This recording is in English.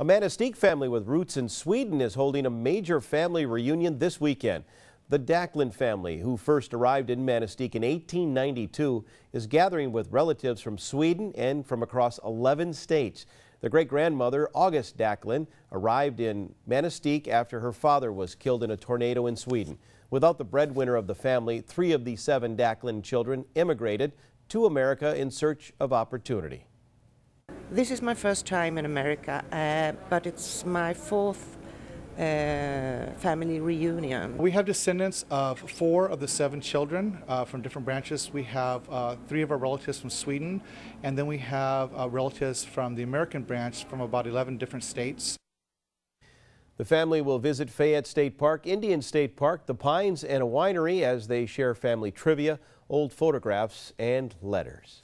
A Manistique family with roots in Sweden is holding a major family reunion this weekend. The Dacklin family, who first arrived in Manistique in 1892, is gathering with relatives from Sweden and from across 11 states. The great-grandmother, August Dacklin, arrived in Manistique after her father was killed in a tornado in Sweden. Without the breadwinner of the family, three of the seven Dacklin children immigrated to America in search of opportunity. This is my first time in America, uh, but it's my fourth uh, family reunion. We have descendants of four of the seven children uh, from different branches. We have uh, three of our relatives from Sweden, and then we have uh, relatives from the American branch from about 11 different states. The family will visit Fayette State Park, Indian State Park, the Pines, and a winery as they share family trivia, old photographs, and letters.